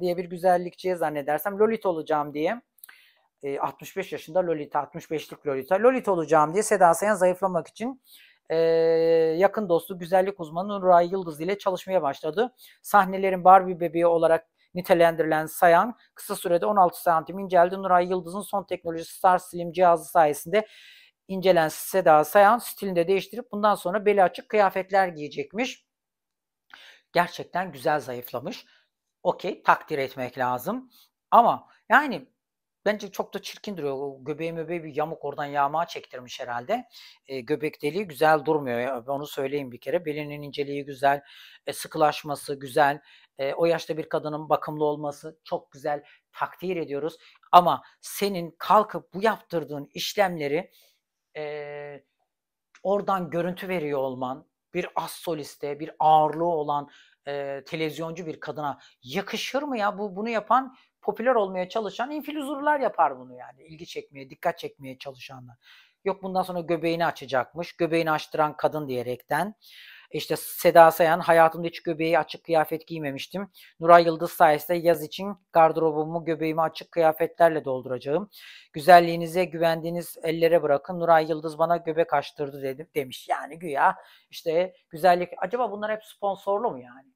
diye bir güzellikçiye zannedersem Lolita olacağım diye 65 e, yaşında Lolita, 65'lik Lolita. Lolita olacağım diye Seda Sayan zayıflamak için e, yakın dostu güzellik uzmanı Nuray Yıldız ile çalışmaya başladı. Sahnelerin Barbie bebeği olarak nitelendirilen Sayan kısa sürede 16 santim inceldi. Nuray Yıldız'ın son teknoloji Star Slim cihazı sayesinde incelen Seda Sayan stilini de değiştirip bundan sonra beli açık kıyafetler giyecekmiş. Gerçekten güzel zayıflamış. Okey takdir etmek lazım. Ama yani Bence çok da çirkin duruyor. O göbeği möbeği bir yamuk oradan yağmağa çektirmiş herhalde. E, göbek deliği güzel durmuyor. Ya. Onu söyleyeyim bir kere. Belinin inceliği güzel. E, sıkılaşması güzel. E, o yaşta bir kadının bakımlı olması çok güzel. Takdir ediyoruz. Ama senin kalkıp bu yaptırdığın işlemleri e, oradan görüntü veriyor olman, bir as soliste, bir ağırlığı olan e, televizyoncu bir kadına yakışır mı ya? Bu bunu yapan popüler olmaya çalışan infiluzurlar yapar bunu yani. İlgi çekmeye, dikkat çekmeye çalışanlar. Yok bundan sonra göbeğini açacakmış. Göbeğini açtıran kadın diyerekten. İşte Seda Sayan hayatımda hiç göbeği açık kıyafet giymemiştim. Nuray Yıldız sayesinde yaz için gardırobumu göbeğimi açık kıyafetlerle dolduracağım. Güzelliğinize güvendiğiniz ellere bırakın. Nuray Yıldız bana göbek açtırdı dedim demiş. Yani güya işte güzellik. Acaba bunlar hep sponsorlu mu yani?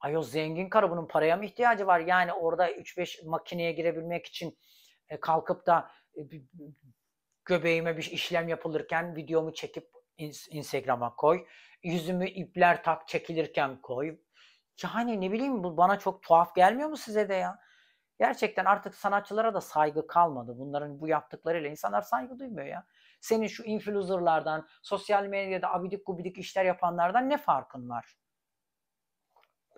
Ay zengin karı bunun paraya mı ihtiyacı var? Yani orada 3-5 makineye girebilmek için e, kalkıp da e, göbeğime bir işlem yapılırken videomu çekip Instagram'a koy. Yüzümü ipler tak çekilirken koy. Yani ne bileyim bu bana çok tuhaf gelmiyor mu size de ya? Gerçekten artık sanatçılara da saygı kalmadı. Bunların bu yaptıklarıyla insanlar saygı duymuyor ya. Senin şu influencerlardan, sosyal medyada abidik gubidik işler yapanlardan ne farkın var?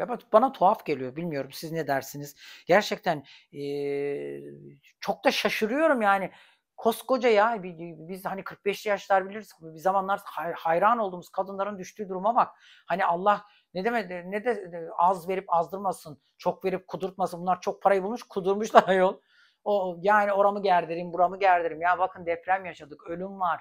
Ya bana tuhaf geliyor. Bilmiyorum siz ne dersiniz? Gerçekten e, çok da şaşırıyorum yani. Koskoca ya biz hani 45 yaşlar biliriz. Bir zamanlar hayran olduğumuz kadınların düştüğü duruma bak. Hani Allah ne demedi ne de az verip azdırmasın, çok verip kudurtmasın. Bunlar çok parayı bulmuş, kudurmuşlar (laughs) ayol. O yani oramı gerdireyim, buramı gerdireyim. Ya bakın deprem yaşadık, ölüm var.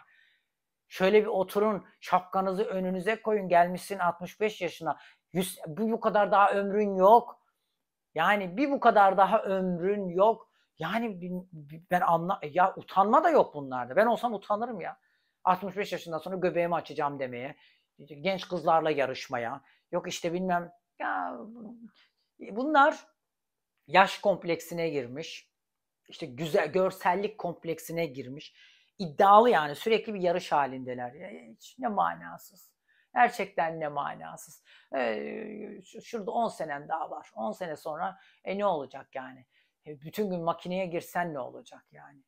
Şöyle bir oturun, şapkanızı önünüze koyun. Gelmişsin 65 yaşına. Yüz, bu, bu kadar daha ömrün yok. Yani bir bu kadar daha ömrün yok. Yani ben anla ya utanma da yok bunlarda. Ben olsam utanırım ya. 65 yaşından sonra göbeğimi açacağım demeye, genç kızlarla yarışmaya, yok işte bilmem ya bunlar yaş kompleksine girmiş. İşte güzel görsellik kompleksine girmiş. İddialı yani sürekli bir yarış halindeler. Ya hiç ne manasız. Gerçekten ne manasız. E, şurada 10 senen daha var. 10 sene sonra e, ne olacak yani? E, bütün gün makineye girsen ne olacak yani?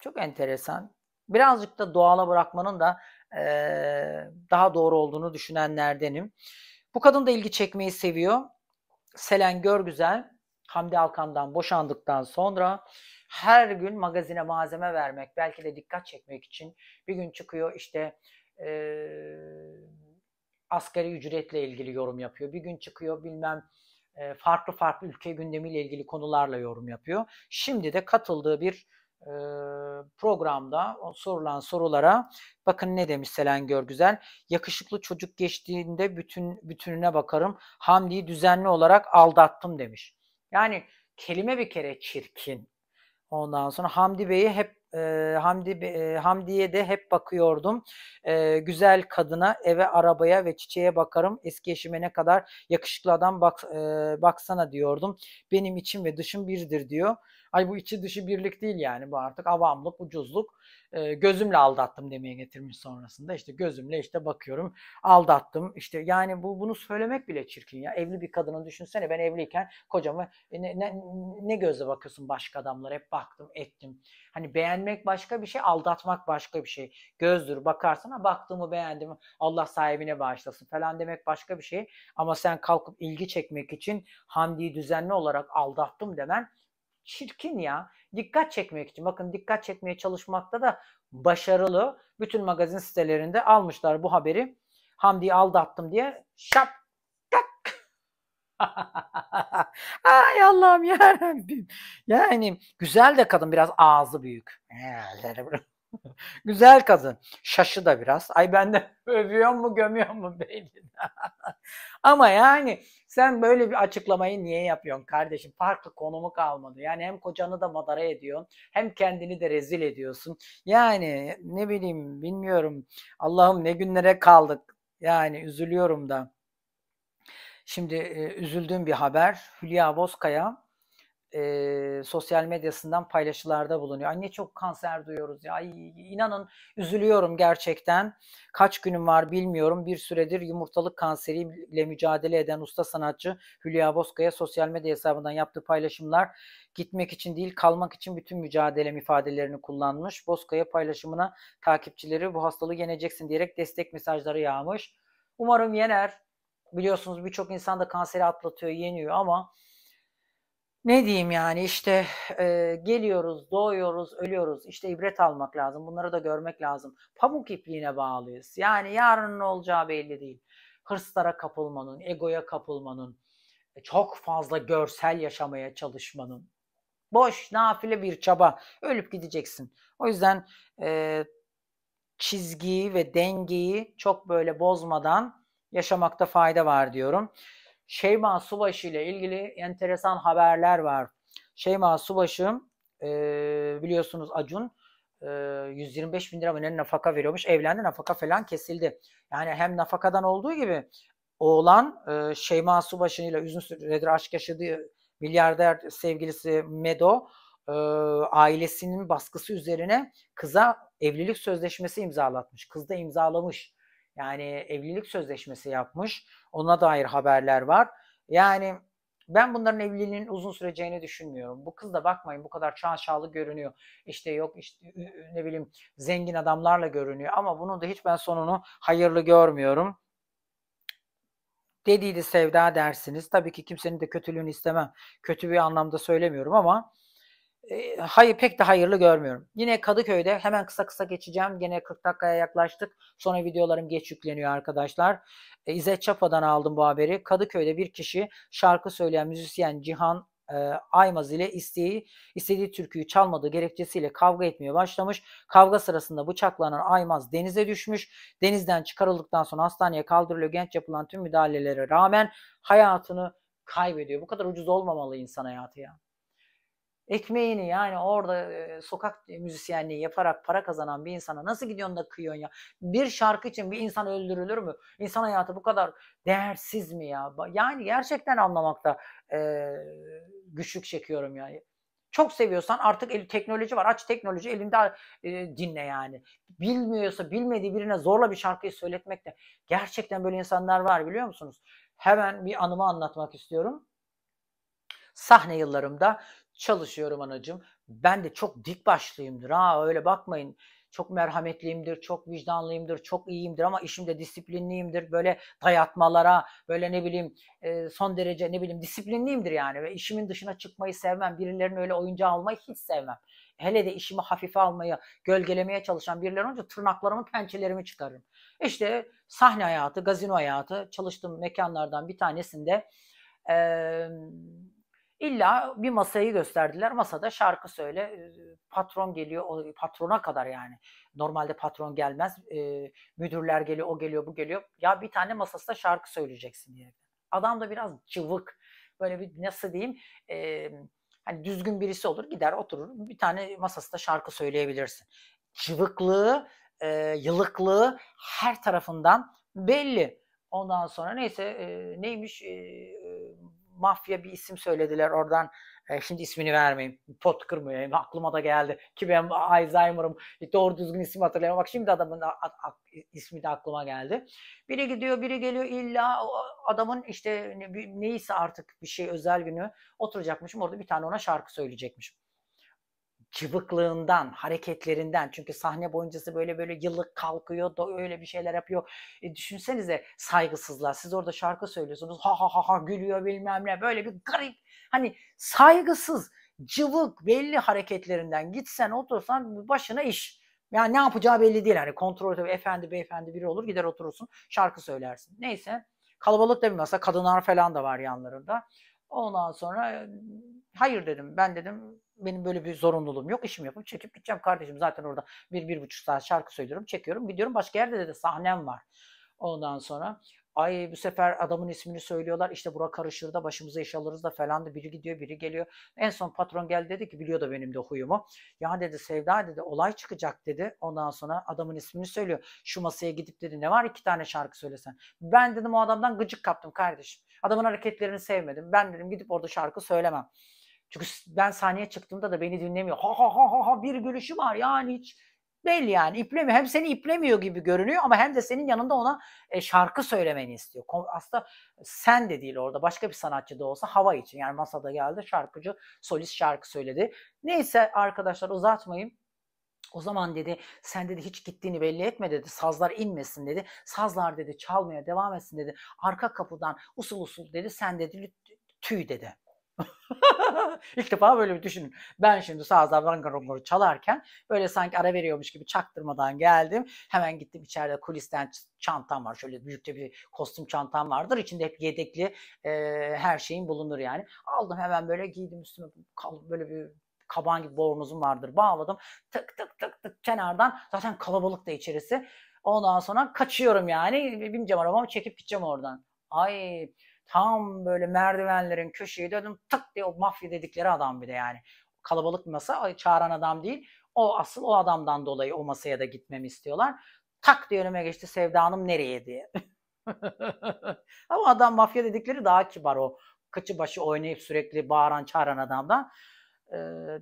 Çok enteresan. Birazcık da doğala bırakmanın da e, daha doğru olduğunu düşünenlerdenim. Bu kadın da ilgi çekmeyi seviyor. Selen Görgüzel Hamdi Alkan'dan boşandıktan sonra her gün magazine malzeme vermek, belki de dikkat çekmek için bir gün çıkıyor işte e, asgari ücretle ilgili yorum yapıyor. Bir gün çıkıyor bilmem e, farklı farklı ülke gündemiyle ilgili konularla yorum yapıyor. Şimdi de katıldığı bir e, programda sorulan sorulara bakın ne demiş Selen Görgüzel. Yakışıklı çocuk geçtiğinde bütün bütününe bakarım. Hamdi'yi düzenli olarak aldattım demiş. Yani kelime bir kere çirkin. Ondan sonra Hamdi Bey'i hep e, Hamdi e, Hamdi'ye de hep bakıyordum. E, güzel kadına, eve, arabaya ve çiçeğe bakarım. Eski eşime ne kadar yakışıklı adam bak, e, baksana diyordum. Benim içim ve dışım birdir diyor. Ay bu içi dışı birlik değil yani bu artık avamlık, ucuzluk. E, gözümle aldattım demeye getirmiş sonrasında. işte gözümle işte bakıyorum aldattım. işte yani bu bunu söylemek bile çirkin ya. Evli bir kadının düşünsene ben evliyken kocama e, ne, ne, ne gözle bakıyorsun başka adamlara hep baktım ettim. Hani beğenmek başka bir şey, aldatmak başka bir şey. Gözdür bakarsana ha baktığımı beğendim. Allah sahibine bağışlasın falan demek başka bir şey. Ama sen kalkıp ilgi çekmek için Hamdi'yi düzenli olarak aldattım demen çirkin ya. Dikkat çekmek için. Bakın dikkat çekmeye çalışmakta da başarılı. Bütün magazin sitelerinde almışlar bu haberi. Hamdi'yi aldattım diye şap tak. (laughs) Ay Allah'ım yarabbim. Yani güzel de kadın biraz ağzı büyük. (laughs) Güzel kadın. Şaşı da biraz. Ay ben de (laughs) övüyor mu gömüyor mu belli. (laughs) Ama yani sen böyle bir açıklamayı niye yapıyorsun kardeşim? Farklı konumu kalmadı. Yani hem kocanı da madara ediyorsun hem kendini de rezil ediyorsun. Yani ne bileyim bilmiyorum. Allah'ım ne günlere kaldık. Yani üzülüyorum da. Şimdi e, üzüldüğüm bir haber. Hülya Bozkaya e, sosyal medyasından paylaşılarda bulunuyor. Anne çok kanser duyuyoruz ya. İnanın üzülüyorum gerçekten. Kaç günüm var bilmiyorum. Bir süredir yumurtalık kanseriyle mücadele eden usta sanatçı Hülya Bozkaya sosyal medya hesabından yaptığı paylaşımlar gitmek için değil kalmak için bütün mücadelem ifadelerini kullanmış. Bozkaya paylaşımına takipçileri bu hastalığı yeneceksin diyerek destek mesajları yağmış. Umarım yener. Biliyorsunuz birçok insan da kanseri atlatıyor, yeniyor ama ne diyeyim yani işte e, geliyoruz, doğuyoruz, ölüyoruz. İşte ibret almak lazım. Bunları da görmek lazım. Pamuk ipliğine bağlıyız. Yani yarının ne olacağı belli değil. Hırslara kapılmanın, egoya kapılmanın, e, çok fazla görsel yaşamaya çalışmanın. Boş, nafile bir çaba. Ölüp gideceksin. O yüzden e, çizgiyi ve dengeyi çok böyle bozmadan yaşamakta fayda var diyorum. Şeyma Subaşı ile ilgili enteresan haberler var. Şeyma Subaşı e, biliyorsunuz Acun e, 125 bin lira önemli nafaka veriyormuş. Evlendi nafaka falan kesildi. Yani hem nafakadan olduğu gibi oğlan e, Şeyma Subaşı ile uzun süredir aşk yaşadığı milyarder sevgilisi Medo e, ailesinin baskısı üzerine kıza evlilik sözleşmesi imzalatmış. Kız da imzalamış. Yani evlilik sözleşmesi yapmış. Ona dair haberler var. Yani ben bunların evliliğinin uzun süreceğini düşünmüyorum. Bu kız da bakmayın bu kadar şaşalı görünüyor. İşte yok işte ne bileyim zengin adamlarla görünüyor ama bunun da hiç ben sonunu hayırlı görmüyorum. Dediydi sevda dersiniz. Tabii ki kimsenin de kötülüğünü istemem. Kötü bir anlamda söylemiyorum ama ee, hayır pek de hayırlı görmüyorum. Yine Kadıköy'de hemen kısa kısa geçeceğim. Yine 40 dakikaya yaklaştık. Sonra videolarım geç yükleniyor arkadaşlar. E, İzzet Çapa'dan aldım bu haberi. Kadıköy'de bir kişi şarkı söyleyen müzisyen Cihan e, Aymaz ile isteği, istediği türküyü çalmadığı gerekçesiyle kavga etmeye başlamış. Kavga sırasında bıçaklanan Aymaz denize düşmüş. Denizden çıkarıldıktan sonra hastaneye kaldırılıyor. Genç yapılan tüm müdahalelere rağmen hayatını kaybediyor. Bu kadar ucuz olmamalı insan hayatı ya. Ekmeğini yani orada sokak müzisyenliği yaparak para kazanan bir insana nasıl gidiyorsun da kıyıyorsun ya? Bir şarkı için bir insan öldürülür mü? İnsan hayatı bu kadar değersiz mi ya? Yani gerçekten anlamakta e, güçlük çekiyorum yani. Çok seviyorsan artık el, teknoloji var. Aç teknoloji elinde e, dinle yani. Bilmiyorsa bilmediği birine zorla bir şarkıyı söyletmek de. Gerçekten böyle insanlar var biliyor musunuz? Hemen bir anımı anlatmak istiyorum. Sahne yıllarımda çalışıyorum anacığım. Ben de çok dik başlıyımdır ha öyle bakmayın. Çok merhametliyimdir, çok vicdanlıyımdır, çok iyiyimdir ama işimde disiplinliyimdir. Böyle dayatmalara, böyle ne bileyim son derece ne bileyim disiplinliyimdir yani. Ve işimin dışına çıkmayı sevmem. Birilerinin öyle oyuncağı almayı hiç sevmem. Hele de işimi hafife almayı, gölgelemeye çalışan birileri olunca tırnaklarımı, pençelerimi çıkarırım. İşte sahne hayatı, gazino hayatı, çalıştığım mekanlardan bir tanesinde eee İlla bir masayı gösterdiler. Masada şarkı söyle. E, patron geliyor. O patrona kadar yani. Normalde patron gelmez. E, müdürler geliyor. O geliyor. Bu geliyor. Ya bir tane masasında şarkı söyleyeceksin diye. Adam da biraz cıvık. Böyle bir nasıl diyeyim? E, hani düzgün birisi olur. Gider oturur. Bir tane masasında şarkı söyleyebilirsin. Cıvıklığı, e, yılıklığı her tarafından belli. Ondan sonra neyse neymiş mafya bir isim söylediler oradan. E, şimdi ismini vermeyeyim. Pot kırmayayım. Aklıma da geldi. Ki ben Alzheimer'ım. E, doğru düzgün isim hatırlayamam. Bak şimdi adamın ismi de aklıma geldi. Biri gidiyor, biri geliyor. İlla adamın işte neyse artık bir şey özel günü oturacakmışım. Orada bir tane ona şarkı söyleyecekmişim cıvıklığından, hareketlerinden. Çünkü sahne boyuncası böyle böyle yıllık kalkıyor da öyle bir şeyler yapıyor. E, düşünsenize saygısızlar. Siz orada şarkı söylüyorsunuz. Ha ha ha ha gülüyor bilmem ne. Böyle bir garip hani saygısız, cıvık belli hareketlerinden gitsen otursan başına iş. Yani ne yapacağı belli değil. Hani kontrol tabii efendi beyefendi biri olur gider oturursun şarkı söylersin. Neyse kalabalık da bir masa kadınlar falan da var yanlarında. Ondan sonra e, hayır dedim. Ben dedim benim böyle bir zorunluluğum yok. İşimi yapıp çekip gideceğim kardeşim. Zaten orada bir, bir buçuk saat şarkı söylüyorum. Çekiyorum. Gidiyorum. Başka yerde de sahnem var. Ondan sonra ay bu sefer adamın ismini söylüyorlar işte bura karışır da başımıza iş alırız da falan da biri gidiyor biri geliyor. En son patron geldi dedi ki biliyor da benim de huyumu. Ya dedi Sevda dedi olay çıkacak dedi ondan sonra adamın ismini söylüyor. Şu masaya gidip dedi ne var iki tane şarkı söylesen. Ben dedim o adamdan gıcık kaptım kardeşim. Adamın hareketlerini sevmedim. Ben dedim gidip orada şarkı söylemem. Çünkü ben sahneye çıktığımda da beni dinlemiyor. Ha ha ha ha ha bir gülüşü var yani hiç belli yani iplemiyor. Hem seni iplemiyor gibi görünüyor ama hem de senin yanında ona e, şarkı söylemeni istiyor. Aslında sen de değil orada başka bir sanatçı da olsa hava için. Yani masada geldi şarkıcı solist şarkı söyledi. Neyse arkadaşlar uzatmayayım. O zaman dedi sen dedi hiç gittiğini belli etme dedi. Sazlar inmesin dedi. Sazlar dedi çalmaya devam etsin dedi. Arka kapıdan usul usul dedi sen dedi tüy dedi. (laughs) İlk defa böyle bir düşünün. Ben şimdi sazlar sazlardan gongor çalarken böyle sanki ara veriyormuş gibi çaktırmadan geldim. Hemen gittim içeride kulisten çantam var. Şöyle büyükte bir kostüm çantam vardır. İçinde hep yedekli e, her şeyin bulunur yani. Aldım hemen böyle giydim üstüme böyle bir kaban gibi bornozum vardır. Bağladım. Tık tık tık tık kenardan. Zaten kalabalık da içerisi. Ondan sonra kaçıyorum yani. Bineceğim arabamı çekip gideceğim oradan. Ay tam böyle merdivenlerin köşeyi döndüm tık diye o mafya dedikleri adam bir de yani. Kalabalık bir masa çağıran adam değil. O asıl o adamdan dolayı o masaya da gitmemi istiyorlar. Tak diye önüme geçti Sevda Hanım nereye diye. (laughs) Ama adam mafya dedikleri daha kibar o. Kıçı başı oynayıp sürekli bağıran çağıran adamdan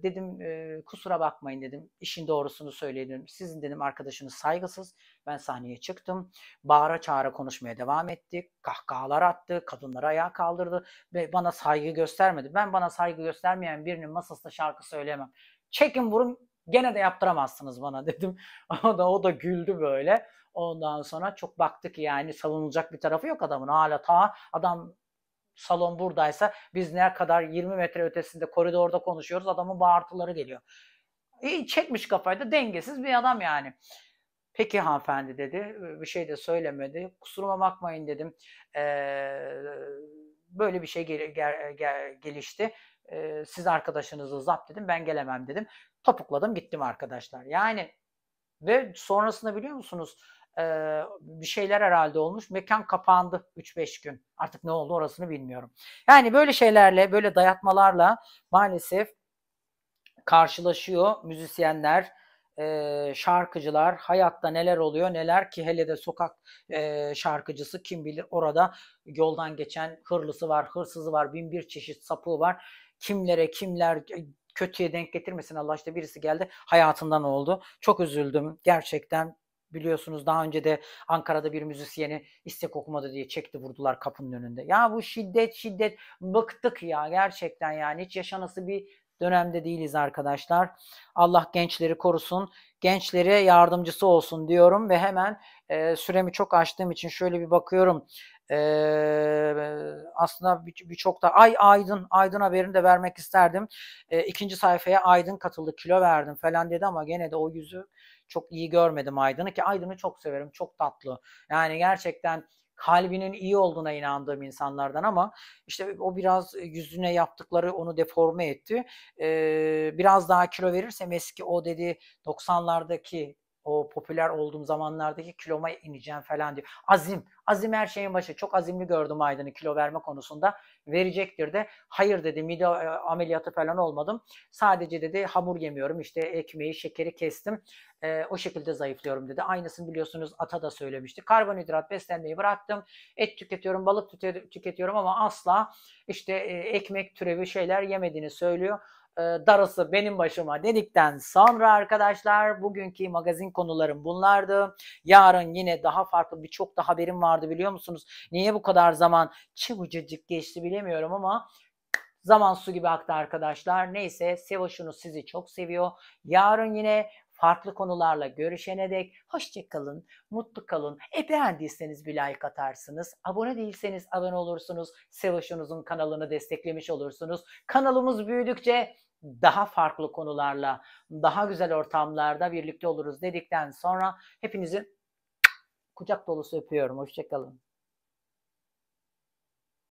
dedim e, kusura bakmayın dedim. işin doğrusunu söyledim. Sizin dedim arkadaşınız saygısız. Ben sahneye çıktım. Bağıra çağıra konuşmaya devam ettik. Kahkahalar attı. Kadınları ayağa kaldırdı. Ve bana saygı göstermedi. Ben bana saygı göstermeyen birinin masasında şarkı söyleyemem. Çekin vurun gene de yaptıramazsınız bana (laughs) dedim. O da, o da güldü böyle. Ondan sonra çok baktık yani savunulacak bir tarafı yok adamın. Hala ta adam salon buradaysa biz ne kadar 20 metre ötesinde koridorda konuşuyoruz adamın bağırtıları geliyor. İyi çekmiş kafayı da dengesiz bir adam yani. Peki hanımefendi dedi. Ee, bir şey de söylemedi. Kusuruma bakmayın dedim. Ee, böyle bir şey gel, gel, gel, gelişti. Ee, siz arkadaşınızı zapt dedim. Ben gelemem dedim. Topukladım gittim arkadaşlar. Yani ve sonrasında biliyor musunuz? e, bir şeyler herhalde olmuş. Mekan kapandı 3-5 gün. Artık ne oldu orasını bilmiyorum. Yani böyle şeylerle, böyle dayatmalarla maalesef karşılaşıyor müzisyenler, e, şarkıcılar. Hayatta neler oluyor neler ki hele de sokak e, şarkıcısı kim bilir orada yoldan geçen hırlısı var, hırsızı var, bin bir çeşit sapığı var. Kimlere kimler e, kötüye denk getirmesin Allah işte birisi geldi hayatından oldu. Çok üzüldüm gerçekten Biliyorsunuz daha önce de Ankara'da bir müzisyeni istek okumadı diye çekti vurdular kapının önünde. Ya bu şiddet şiddet bıktık ya gerçekten yani hiç yaşanası bir dönemde değiliz arkadaşlar. Allah gençleri korusun, gençlere yardımcısı olsun diyorum ve hemen e, süremi çok açtığım için şöyle bir bakıyorum. E, aslında birçok bir da ay Aydın, Aydın haberini de vermek isterdim. E, ikinci sayfaya Aydın katıldı, kilo verdim falan dedi ama gene de o yüzü çok iyi görmedim Aydın'ı ki Aydın'ı çok severim. Çok tatlı. Yani gerçekten kalbinin iyi olduğuna inandığım insanlardan ama işte o biraz yüzüne yaptıkları onu deforme etti. Ee, biraz daha kilo verirsem eski o dedi 90'lardaki o popüler olduğum zamanlardaki kiloma ineceğim falan diyor. Azim. Azim her şeyin başı. Çok azimli gördüm Aydın'ı kilo verme konusunda. Verecektir de. Hayır dedi mide e, ameliyatı falan olmadım. Sadece dedi hamur yemiyorum. İşte ekmeği, şekeri kestim. E, o şekilde zayıflıyorum dedi. Aynısını biliyorsunuz Ata da söylemişti. Karbonhidrat beslenmeyi bıraktım. Et tüketiyorum, balık tüketiyorum ama asla işte e, ekmek türevi şeyler yemediğini söylüyor. E, darısı benim başıma dedikten sonra arkadaşlar bugünkü magazin konularım bunlardı. Yarın yine daha farklı birçok da haberim vardı biliyor musunuz? Niye bu kadar zaman çıvıcıcık geçti bilemiyorum ama zaman su gibi aktı arkadaşlar. Neyse sevaşınız sizi çok seviyor. Yarın yine farklı konularla görüşene dek hoşçakalın mutlu kalın. E beğendiyseniz bir like atarsınız. Abone değilseniz abone olursunuz. sevaşınızın kanalını desteklemiş olursunuz. Kanalımız büyüdükçe daha farklı konularla, daha güzel ortamlarda birlikte oluruz dedikten sonra hepinizi kucak dolusu öpüyorum. Hoşçakalın.